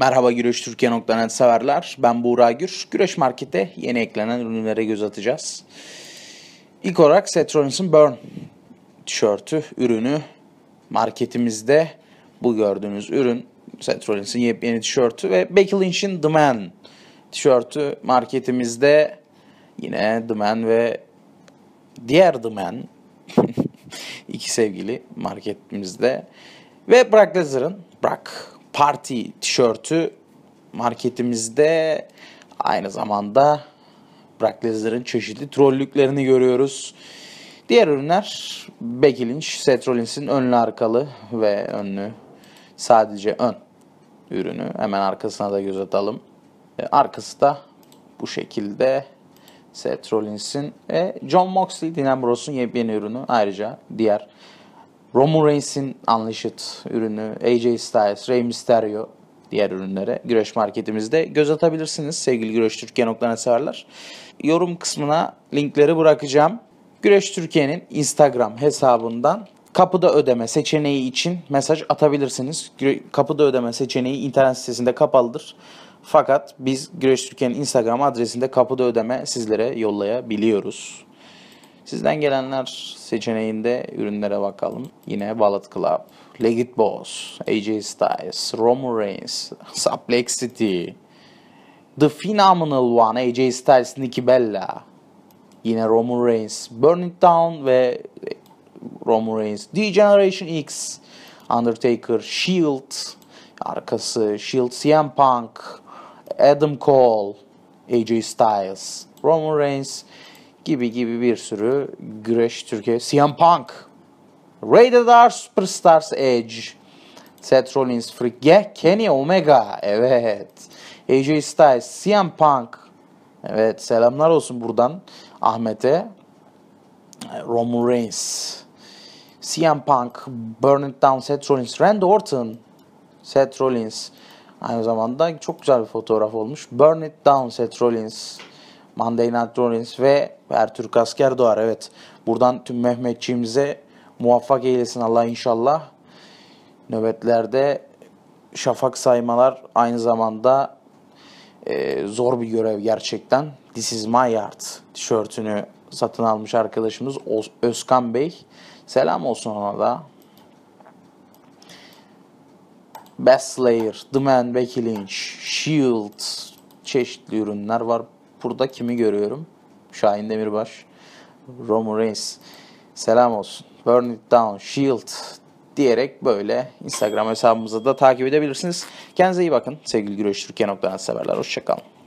Merhaba güreştürkiye.net severler. Ben Buğra Gür. Güreş Market'te yeni eklenen ürünlere göz atacağız. İlk olarak Seth Rollins'in Burn tişörtü, ürünü marketimizde bu gördüğünüz ürün Seth Rollins'in yepyeni tişörtü ve Becky Lynch'in The Man tişörtü marketimizde yine The Man ve diğer The Man iki sevgili marketimizde ve Brock Lesnar'ın Brock parti tişörtü marketimizde aynı zamanda Brock Lesnar'ın çeşitli trollüklerini görüyoruz. Diğer ürünler Becky Lynch, Seth Rollins'in önlü arkalı ve önlü sadece ön ürünü. Hemen arkasına da göz atalım. E, arkası da bu şekilde Seth Rollins'in ve John Moxley, Dean Ambrose'un yepyeni ürünü. Ayrıca diğer Roman Reigns'in Unleashed ürünü, AJ Styles, Rey Mysterio diğer ürünlere güreş marketimizde göz atabilirsiniz sevgili Güreş Türkiye noktalarına severler. Yorum kısmına linkleri bırakacağım. Güreş Türkiye'nin Instagram hesabından kapıda ödeme seçeneği için mesaj atabilirsiniz. Kapıda ödeme seçeneği internet sitesinde kapalıdır. Fakat biz Güreş Türkiye'nin Instagram adresinde kapıda ödeme sizlere yollayabiliyoruz. Sizden gelenler seçeneğinde ürünlere bakalım. Yine Ballet Club, Legit Boss, AJ Styles, Roman Reigns, City, The Phenomenal One, AJ Styles, Nikki Bella, yine Roman Reigns, Burn It Down ve Roman Reigns, D-Generation X, Undertaker, Shield, arkası Shield, CM Punk, Adam Cole, AJ Styles, Roman Reigns, gibi gibi bir sürü güreş Türkiye. CM Punk, Rated R Superstars Edge, Seth Rollins, Frigge, Kenny Omega, evet. AJ Styles, CM Punk, evet selamlar olsun buradan Ahmet'e. Roman Reigns, CM Punk, Burn It Down, Seth Rollins, Randy Orton, Seth Rollins. Aynı zamanda çok güzel bir fotoğraf olmuş. Burn It Down, Seth Rollins. Monday Night Rollins ve Ertürk Asker doğar. Evet buradan tüm Mehmetçiğimize muvaffak eylesin Allah inşallah. Nöbetlerde şafak saymalar aynı zamanda e, zor bir görev gerçekten. This is my art tişörtünü satın almış arkadaşımız Özkan Bey. Selam olsun ona da. Best Slayer, The Man, Becky Lynch, Shield çeşitli ürünler var. Burada kimi görüyorum? Şahin Demirbaş, Roman Reigns. Selam olsun. Burn it down, shield diyerek böyle Instagram hesabımızı da takip edebilirsiniz. Kendinize iyi bakın. Sevgili Güreş Türkiye.net severler. Hoşçakalın.